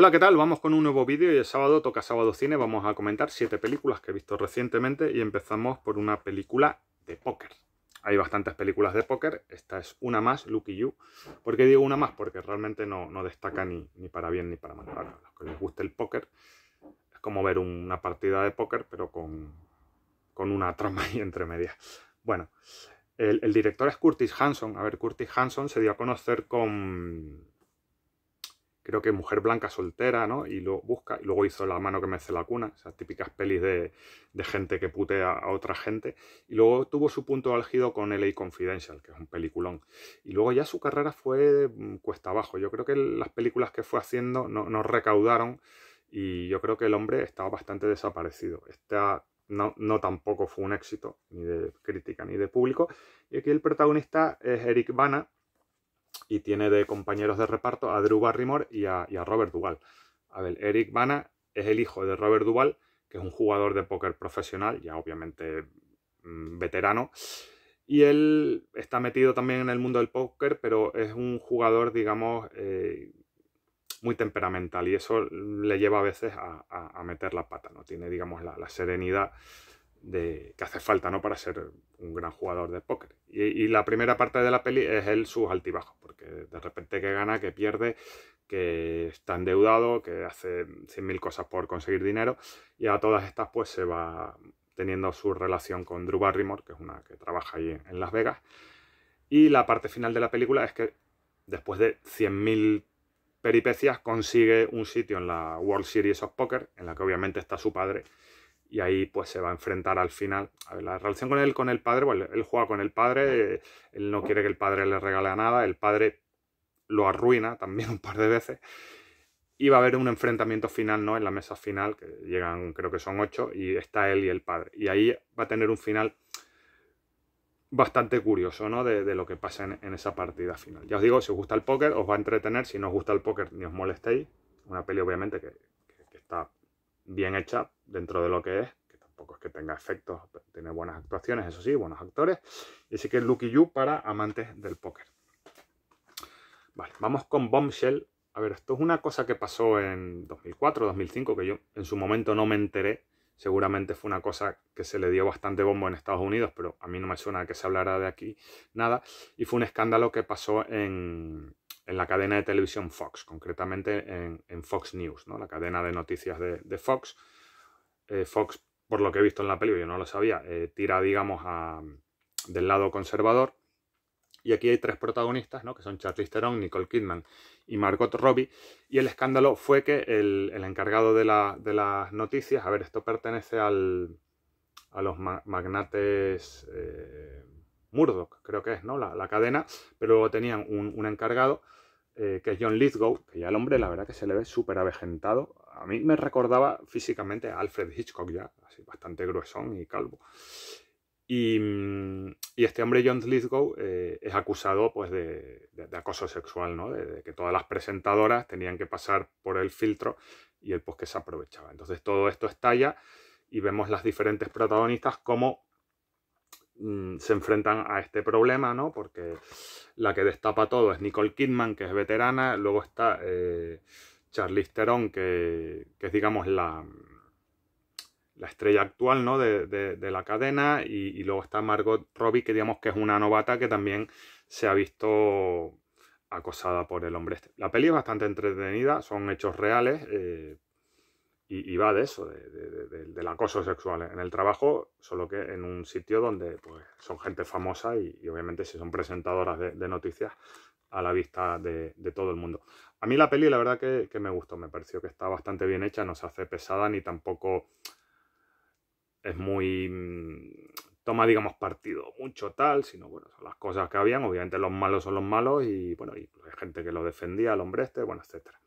Hola, ¿qué tal? Vamos con un nuevo vídeo y el sábado toca Sábado Cine. Vamos a comentar siete películas que he visto recientemente y empezamos por una película de póker. Hay bastantes películas de póker, esta es una más, Lucky You. ¿Por qué digo una más? Porque realmente no, destaca ni, ni, para bien ni para mal. Para los que les guste el póker, es como ver una partida de póker, pero con, con una trama ahí entre medias. Bueno, el director es Curtis Hanson. A ver, Curtis Hanson se dio a conocer con creo que Mujer Blanca Soltera, ¿no? Y lo busca. Y luego hizo La mano que me hace la cuna, esas típicas pelis de, gente que putea a otra gente. Y luego tuvo su punto álgido con LA Confidential, que es un peliculón. Y luego ya su carrera fue mm, cuesta abajo. Yo creo que las películas que fue haciendo no, recaudaron y yo creo que el hombre estaba bastante desaparecido. Esta no, no, tampoco fue un éxito, ni de crítica ni de público. Y aquí el protagonista es Eric Bana, y tiene de compañeros de reparto a Drew Barrymore y a, Robert Duvall. A ver, Eric Bana es el hijo de Robert Duvall, que es un jugador de póker profesional, ya obviamente mm, veterano. Y él está metido también en el mundo del póker, pero es un jugador, digamos, eh, muy temperamental y eso le lleva a veces a, meter la pata, ¿no? Tiene, digamos, la serenidad de, que hace falta ¿no? para ser un gran jugador de póker. Y, la primera parte de la peli es el sus altibajos, porque de repente que gana, que pierde, que está endeudado, que hace 100.000 cosas por conseguir dinero, y a todas estas pues se va teniendo su relación con Drew Barrymore, que es una que trabaja ahí en, Las Vegas. Y la parte final de la película es que después de 100.000 peripecias consigue un sitio en la World Series of Poker, en la que obviamente está su padre, y ahí pues se va a enfrentar al final. A ver, la relación con él, con el padre, bueno, él juega con el padre, él no quiere que el padre le regale nada, el padre lo arruina también un par de veces. Y va a haber un enfrentamiento final, ¿no? En la mesa final, que llegan, creo que son ocho, y está él y el padre. Y ahí va a tener un final bastante curioso, ¿no? De, lo que pasa en, esa partida final. Ya os digo, si os gusta el póker, os va a entretener. Si no os gusta el póker, ni os molestéis. Una peli, obviamente, que está bien hecha dentro de lo que es, que tampoco es que tenga efectos, tiene buenas actuaciones, eso sí, buenos actores. Y sí que es Lucky You para amantes del póker. Vale, vamos con Bombshell. A ver, esto es una cosa que pasó en 2004, 2005, que yo en su momento no me enteré. Seguramente fue una cosa que se le dio bastante bombo en Estados Unidos, pero a mí no me suena que se hablara de aquí nada. Y fue un escándalo que pasó en, en la cadena de televisión Fox, concretamente en, Fox News, ¿no? la cadena de noticias de, Fox. Eh, Fox, por lo que he visto en la peli, yo no lo sabía, eh, tira, digamos, del lado conservador. Y aquí hay tres protagonistas, ¿no? que son Charlize Theron, Nicole Kidman y Margot Robbie. Y el escándalo fue que el, encargado de, las noticias, a ver, esto pertenece al, a los magnates... Eh, Murdoch, creo que es, ¿no? La, cadena, pero luego tenían un, encargado eh, que es John Lithgow, que ya el hombre, la verdad que se le ve súper avejentado. A mí me recordaba físicamente a Alfred Hitchcock ya, así bastante gruesón y calvo. Y, este hombre, John Lithgow, eh, es acusado pues, de, acoso sexual, ¿no? De, de, que todas las presentadoras tenían que pasar por el filtro y él pues que se aprovechaba. Entonces todo esto estalla y vemos las diferentes protagonistas como Mm, se enfrentan a este problema, ¿no? Porque la que destapa todo es Nicole Kidman, que es veterana, luego está eh, Charlize Theron, que, es, digamos, la, la estrella actual, ¿no? De, la cadena, y, luego está Margot Robbie, que digamos que es una novata que también se ha visto acosada por el hombre este. La peli es bastante entretenida, son hechos reales, eh, y, va de eso, del acoso sexual en el trabajo, solo que en un sitio donde pues, son gente famosa y, obviamente si son presentadoras de, noticias a la vista de, todo el mundo. A mí la peli la verdad que, me gustó, me pareció que está bastante bien hecha, no se hace pesada ni tampoco es muy mm, toma, digamos, partido mucho tal, sino bueno, son las cosas que habían. Obviamente los malos son los malos y bueno, y hay gente que lo defendía, el hombre este, bueno, etcétera.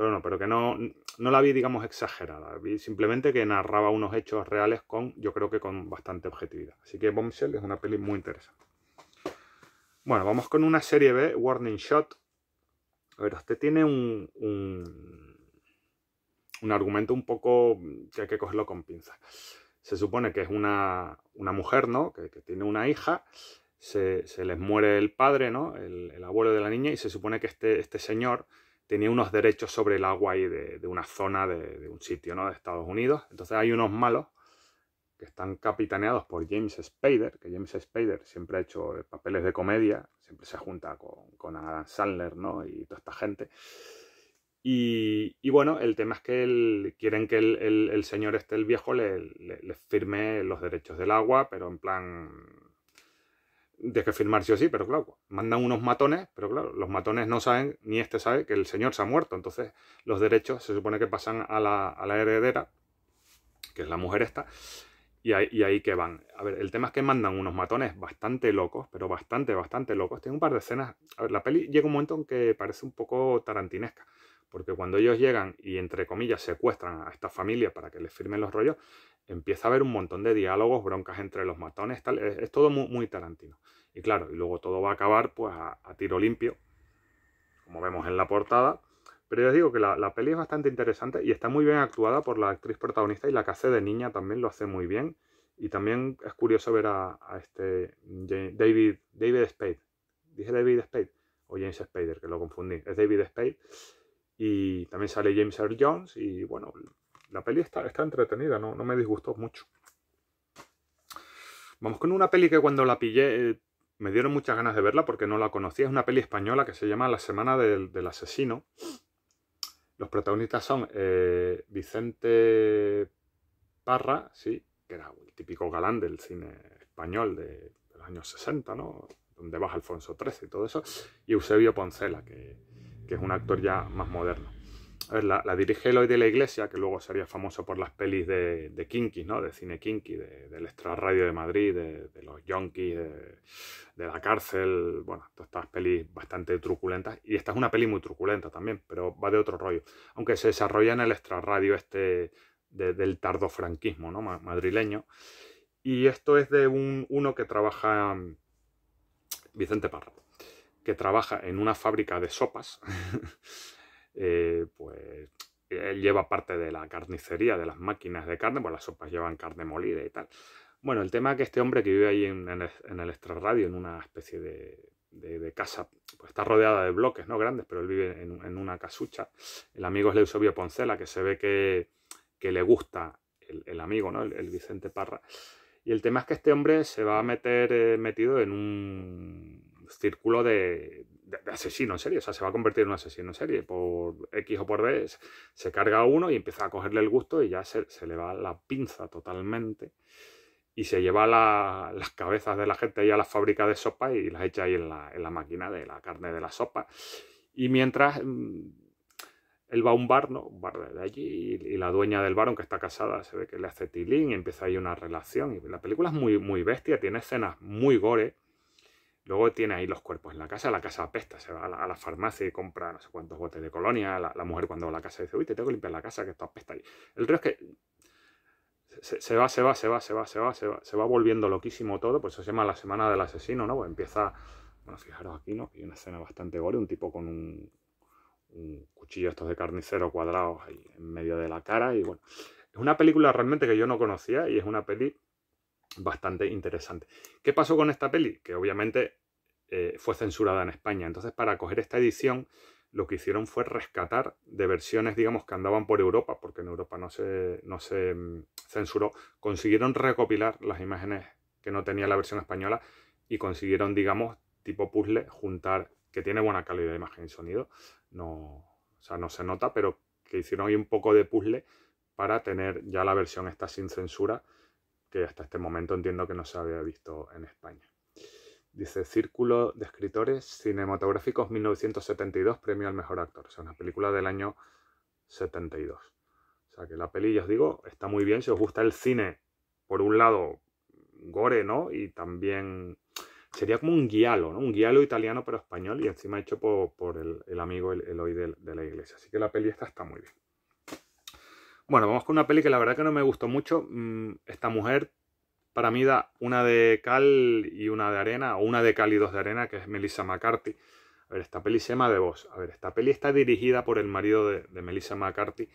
Pero bueno, pero que no, no la vi, digamos, exagerada. Vi simplemente que narraba unos hechos reales con, yo creo que con bastante objetividad. Así que Bombshell es una peli muy interesante. Bueno, vamos con una serie B, Warning Shot. A ver, este tiene un, un, argumento un poco que hay que cogerlo con pinzas. Se supone que es una, una mujer, ¿no? Que, tiene una hija, se, les muere el padre, ¿no? El, abuelo de la niña y se supone que este, este señor tenía unos derechos sobre el agua y de, una zona, de, un sitio, ¿no? De Estados Unidos. Entonces hay unos malos que están capitaneados por James Spader, que James Spader siempre ha hecho papeles de comedia, siempre se junta con, con Adam Sandler, ¿no? Y toda esta gente. Y, bueno, el tema es que quieren que el, señor este, el viejo, le, le, firme los derechos del agua, pero en plan de que firmar sí o sí, pero claro, mandan unos matones, pero claro, los matones no saben, ni este sabe, que el señor se ha muerto. Entonces, los derechos se supone que pasan a la, heredera, que es la mujer esta, y ahí, y ahí, que van. A ver, el tema es que mandan unos matones bastante locos, pero bastante, bastante locos. Tiene un par de escenas. A ver, la peli llega un momento en que parece un poco tarantinesca, porque cuando ellos llegan y, entre comillas, secuestran a esta familia para que les firmen los rollos, empieza a haber un montón de diálogos, broncas entre los matones, es, todo muy, tarantino. Y claro, y luego todo va a acabar pues a, tiro limpio, como vemos en la portada. Pero ya os digo que la, la, peli es bastante interesante y está muy bien actuada por la actriz protagonista y la que hace de niña también lo hace muy bien. Y también es curioso ver a, este David, David Spade. Dije David Spade o James Spader, que lo confundí. Es David Spade. Y también sale James Earl Jones y bueno, la peli está, está entretenida, no, me disgustó mucho. Vamos con una peli que cuando la pillé eh, me dieron muchas ganas de verla porque no la conocía. Es una peli española que se llama La Semana del, Asesino. Los protagonistas son eh, Vicente Parra, sí, que era el típico galán del cine español de, los años 60, ¿no? Donde baja Alfonso XIII y todo eso. Y Eusebio Poncela, que es un actor ya más moderno la, la, dirige Eloy de la Iglesia, que luego sería famoso por las pelis de, de Kinky, ¿no? De cine Kinky, del extrarradio de Madrid, de, los Yonkis, de, la cárcel, bueno, todas estas pelis bastante truculentas. Y esta es una peli muy truculenta también, pero va de otro rollo. Aunque se desarrolla en el extrarradio este del tardofranquismo, ¿no? Madrileño. Y esto es de un, uno que trabaja, mm, Vicente Parra, que trabaja en una fábrica de sopas. Eh, pues él lleva parte de la carnicería, de las máquinas de carne, pues las sopas llevan carne molida y tal. Bueno, el tema es que este hombre que vive ahí en, el extrarradio, en una especie de, casa, pues está rodeada de bloques, ¿no? Grandes, pero él vive en, una casucha. El amigo es Leusobio Poncela, que se ve que, que le gusta el, amigo, ¿no? El, Vicente Parra. Y el tema es que este hombre se va a meter eh, metido en un círculo de, asesinos asesino en serie. O sea, se va a convertir en un asesino en serie. Por X o por B se carga uno y empieza a cogerle el gusto y ya se, le va la pinza totalmente. Y se lleva las cabezas de la gente ahí a la fábrica de sopa y las echa ahí en la, máquina de la carne de la sopa. Y mientras mm, él va a un bar, ¿no? Un bar de allí, y, la dueña del bar, que está casada, se ve que le hace tilín y empieza ahí una relación. Y la película es muy, muy bestia, tiene escenas muy gore Luego tiene ahí los cuerpos en la casa, la casa apesta, se va a la, farmacia y compra no sé cuántos botes de colonia, la, mujer cuando va a la casa dice, uy, te tengo que limpiar la casa, que esto apesta. ahí. el río es que se, va, se va, se va, se va, se va, se va, se va volviendo loquísimo todo, pues eso se llama la semana del asesino, ¿no? Pues empieza, bueno, fijaros aquí, ¿no? Hay una escena bastante gore, un tipo con un, un cuchillo estos de carnicero cuadrados ahí en medio de la cara y bueno, es una película realmente que yo no conocía y es una peli bastante interesante. ¿Qué pasó con esta peli? Que obviamente eh, fue censurada en España. Entonces, para coger esta edición, lo que hicieron fue rescatar de versiones, digamos, que andaban por Europa, porque en Europa no se, no se mm, censuró, consiguieron recopilar las imágenes que no tenía la versión española y consiguieron, digamos, tipo puzzle, juntar, que tiene buena calidad de imagen y sonido, no, o sea, no se nota, pero que hicieron ahí un poco de puzzle para tener ya la versión esta sin censura, que hasta este momento entiendo que no se había visto en España. Dice Círculo de Escritores Cinematográficos 1972, premio al mejor actor. O sea, una película del año 72. O sea, que la peli, ya os digo, está muy bien. Si os gusta el cine, por un lado, gore, ¿no? Y también sería como un guialo, ¿no? Un guialo italiano pero español y encima hecho por, el, amigo el de, de, la iglesia. Así que la peli esta está muy bien. Bueno, vamos con una peli que la verdad que no me gustó mucho. Mm, esta mujer para mí da una de cal y una de arena, o una de cal y dos de arena, que es Melissa McCarthy. A ver, esta peli se llama de voz A ver, esta peli está dirigida por el marido de, Melissa McCarthy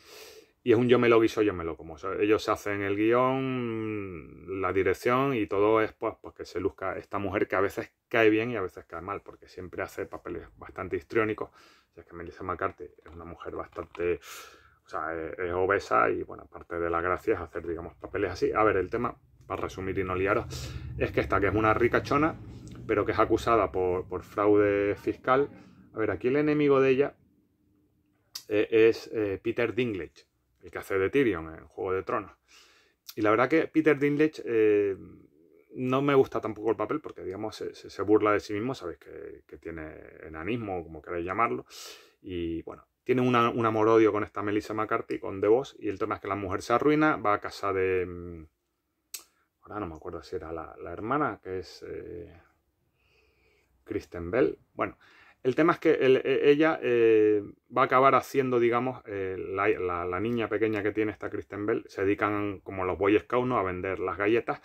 y es un yo me lo guiso, yo me lo como. ellos se hacen el guión, la dirección y todo es pues, pues, que se luzca esta mujer que a veces cae bien y a veces cae mal, porque siempre hace papeles bastante histriónicos. O es que Melissa McCarthy es una mujer bastante... O sea, es, obesa y, bueno, aparte de la gracia es hacer, digamos, papeles así. A ver, el tema para resumir y no liaros, es que esta, que es una ricachona, pero que es acusada por, fraude fiscal. A ver, aquí el enemigo de ella eh, es eh, Peter Dinklage, el que hace de Tyrion en Juego de Tronos. Y la verdad que Peter Dinklage eh, no me gusta tampoco el papel porque, digamos, se, burla de sí mismo, sabéis que, tiene enanismo, como queráis llamarlo, y bueno, tiene un amor-odio con esta Melissa McCarthy, con The Boss, y el tema es que la mujer se arruina, va a casa de mm, ahora no me acuerdo si era la, hermana, que es Kristen eh, Bell. Bueno, el tema es que e, ella eh, va a acabar haciendo, digamos, eh, la, niña pequeña que tiene esta Kristen Bell, se dedican como los Boy Scouts a vender las galletas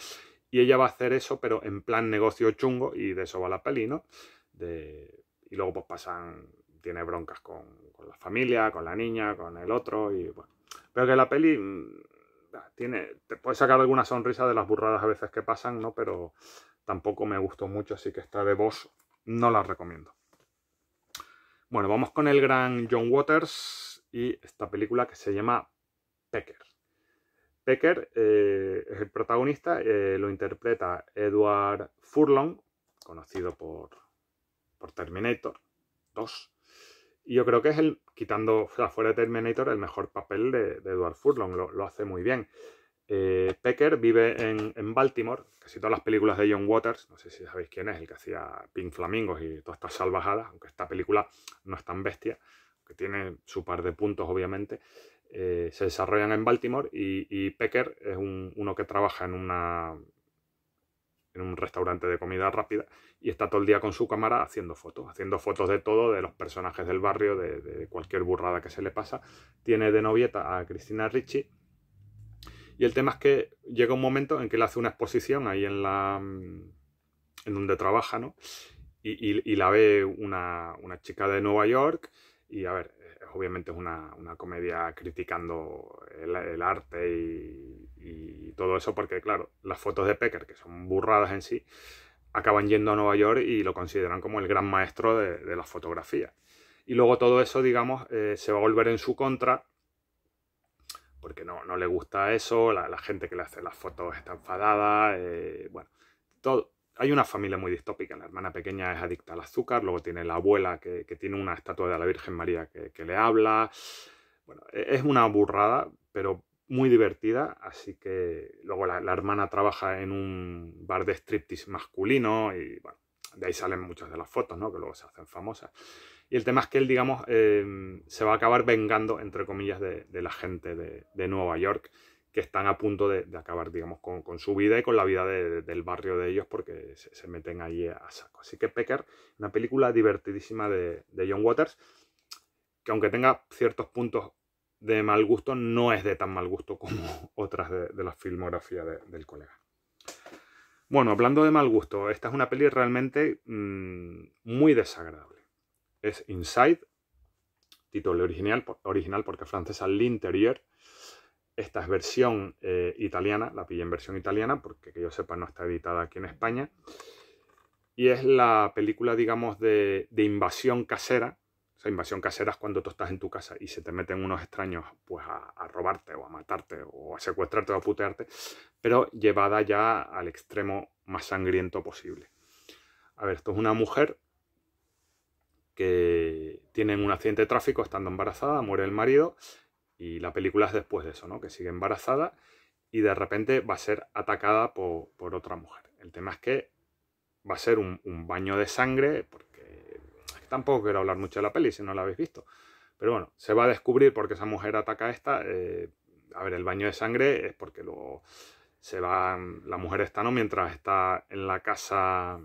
y ella va a hacer eso, pero en plan negocio chungo y de eso va la peli, ¿no? De, y luego pues pasan, tiene broncas con, con la familia, con la niña, con el otro y bueno. Pero que la peli mm, Ah, tiene, te puede sacar alguna sonrisa de las burradas a veces que pasan, ¿no? Pero tampoco me gustó mucho, así que esta de voz no la recomiendo. Bueno, vamos con el gran John Waters y esta película que se llama Pecker. Pecker eh, es el protagonista, eh, lo interpreta Edward Furlong, conocido por, por Terminator 2. Y yo creo que es el, quitando fuera de Terminator, el mejor papel de, Edward Furlong, lo, hace muy bien. Eh, Pecker vive en, Baltimore, casi todas las películas de John Waters, no sé si sabéis quién es, el que hacía Pink Flamingos y todas estas salvajadas, aunque esta película no es tan bestia, que tiene su par de puntos obviamente, eh, se desarrollan en Baltimore y, Pecker es uno que trabaja en una en un restaurante de comida rápida y está todo el día con su cámara haciendo fotos, haciendo fotos de todo, de los personajes del barrio, de, cualquier burrada que se le pasa. Tiene de novieta a Cristina Ricci y el tema es que llega un momento en que él hace una exposición ahí en la mm, en donde trabaja, ¿no? Y, y la ve una, una chica de Nueva York y a ver, obviamente es una, comedia criticando el, arte y, todo eso, porque claro, las fotos de Pecker, que son burradas en sí, acaban yendo a Nueva York y lo consideran como el gran maestro de, la fotografía. Y luego todo eso, digamos, eh, se va a volver en su contra, porque no, le gusta eso, la, gente que le hace las fotos está enfadada, eh, bueno, todo, hay una familia muy distópica. La hermana pequeña es adicta al azúcar, luego tiene la abuela que, tiene una estatua de la Virgen María que, le habla. Bueno, e-, es una burrada, pero muy divertida. Así que luego la, hermana trabaja en un bar de striptease masculino y bueno, de ahí salen muchas de las fotos, ¿no? Que luego se hacen famosas. Y el tema es que él, digamos, em, se va a acabar vengando, entre comillas, de, la gente de Nueva York que están a punto de, acabar, digamos, con, su vida y con la vida del barrio de ellos porque se, meten allí a saco. Así que Pecker, una película divertidísima de, John Waters, que aunque tenga ciertos puntos de mal gusto, no es de tan mal gusto como otras de, la filmografía del colega. Bueno, hablando de mal gusto, esta es una peli realmente mm, muy desagradable. Es Inside, título original, original porque francés al interior, esta es versión eh, italiana, la pillé en versión italiana porque que yo sepa no está editada aquí en España. Y es la película, digamos, de, invasión casera. O sea, invasión casera es cuando tú estás en tu casa y se te meten unos extraños pues a, a robarte o a matarte o a secuestrarte o a putearte, pero llevada ya al extremo más sangriento posible. A ver, esto es una mujer que tiene un accidente de tráfico estando embarazada, muere el marido y la película es después de eso, ¿no? Que sigue embarazada y de repente va a ser atacada por, otra mujer. El tema es que va a ser un, baño de sangre, porque tampoco quiero hablar mucho de la peli si no la habéis visto. Pero bueno, se va a descubrir porque esa mujer ataca a esta. Eh, a ver, el baño de sangre es porque luego se va la mujer está, ¿no? Mientras está en la casa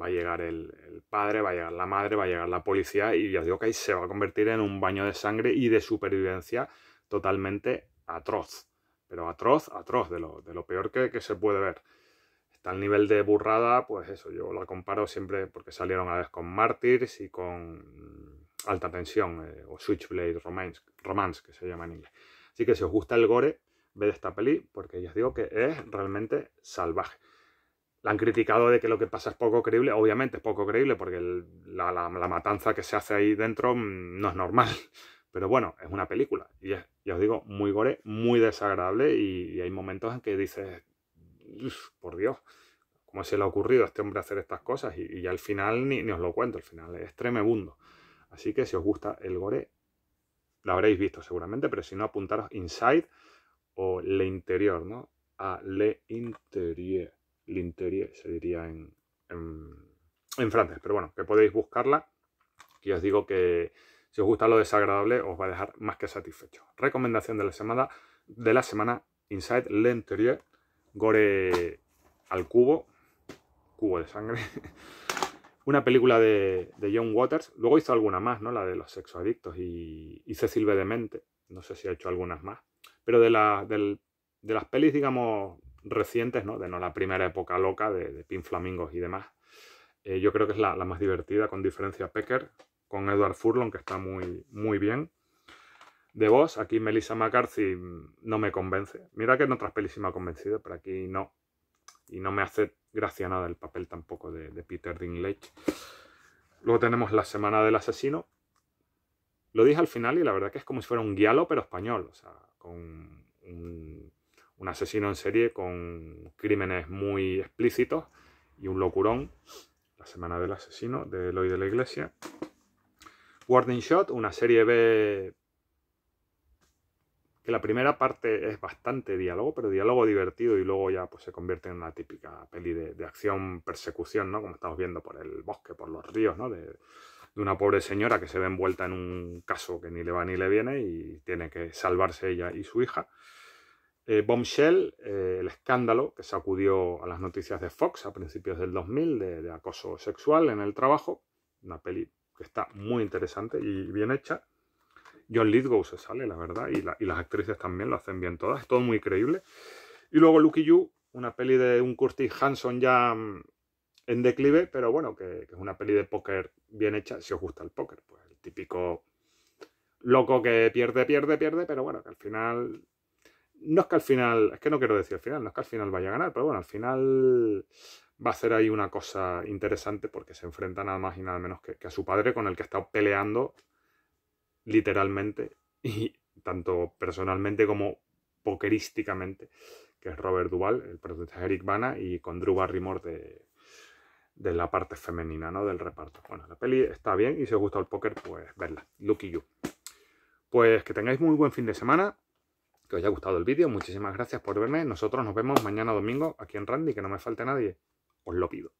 va a llegar el, padre, va a llegar la madre, va a llegar la policía y ya os digo que ahí se va a convertir en un baño de sangre y de supervivencia totalmente atroz. Pero atroz, atroz, de lo, peor que, se puede ver. Está el nivel de burrada, pues eso, yo la comparo siempre porque salieron a vez con Martyrs y con Alta Tensión eh, o Switchblade Romance, Romance, que se llama en inglés. Así que si os gusta el gore, ved esta peli porque ya os digo que es realmente salvaje la han criticado de que lo que pasa es poco creíble. Obviamente es poco creíble porque la, matanza que se hace ahí dentro mm, no es normal. Pero bueno, es una película. Y ya os digo, muy gore, muy desagradable. Y, hay momentos en que dices, por Dios, ¿cómo se le ha ocurrido a este hombre hacer estas cosas? Y, al final ni, os lo cuento, al final es tremebundo. Así que si os gusta el gore, lo habréis visto seguramente. Pero si no, apuntaros Inside o Le Interior, ¿no? A Le Interior Linterie, se diría en, en, francés. Pero bueno, que podéis buscarla. Y os digo que si os gusta lo desagradable, os va a dejar más que satisfecho. Recomendación de la semana, de la semana Inside L'Interieur, Gore al cubo, cubo de sangre. Una película de, John Waters. Luego hizo alguna más, ¿no? La de los sexoadictos y, y Cecil B. Demente. No sé si ha hecho algunas más. Pero de, de las pelis, digamos, recientes, ¿no? de no la primera época loca de, Pin Flamingos y demás, eh, yo creo que es la, más divertida, con diferencia Pecker, con Edward Furlong, que está muy, muy bien. De voz aquí Melissa McCarthy mm, no me convence. Mira que en otras pelis me ha convencido, pero aquí no. Y no me hace gracia nada el papel tampoco de, Peter Dinklage. Luego tenemos La Semana del Asesino. Lo dije al final y la verdad que es como si fuera un guialo, pero español. O sea, con un un asesino en serie con crímenes muy explícitos y un locurón, La Semana del Asesino, de Eloy de la Iglesia. Warning Shot, una serie B que la primera parte es bastante diálogo, pero diálogo divertido y luego ya pues, se convierte en una típica peli de, acción, persecución, ¿no? Como estamos viendo por el bosque, por los ríos, ¿no? de, una pobre señora que se ve envuelta en un caso que ni le va ni le viene y tiene que salvarse ella y su hija. Eh, Bombshell, eh, el escándalo que sacudió a las noticias de Fox a principios del 2000 de, acoso sexual en el trabajo, una peli que está muy interesante y bien hecha. John Lithgow se sale, la verdad, y, las actrices también lo hacen bien todas, es todo muy creíble. Y luego Lucky You, una peli de un Curtis Hanson ya mm, en declive, pero bueno, que, que es una peli de póker bien hecha, si os gusta el póker, pues el típico loco que pierde, pierde, pierde, pero bueno, que al final no es que al final, es que no quiero decir al final, no es que al final vaya a ganar, pero bueno, al final va a ser ahí una cosa interesante porque se enfrenta nada más y nada menos que, a su padre con el que está peleando literalmente y tanto personalmente como pokerísticamente, que es Robert Duval, el protagonista Eric Bana y con Drew Barrymore de, la parte femenina, ¿no? Del reparto. Bueno, la peli está bien y si os gusta el póker, pues verla. Lucky you. Pues que tengáis muy buen fin de semana que os haya gustado el vídeo. Muchísimas gracias por verme. Nosotros nos vemos mañana domingo aquí en Randy, que no me falte nadie. Os lo pido.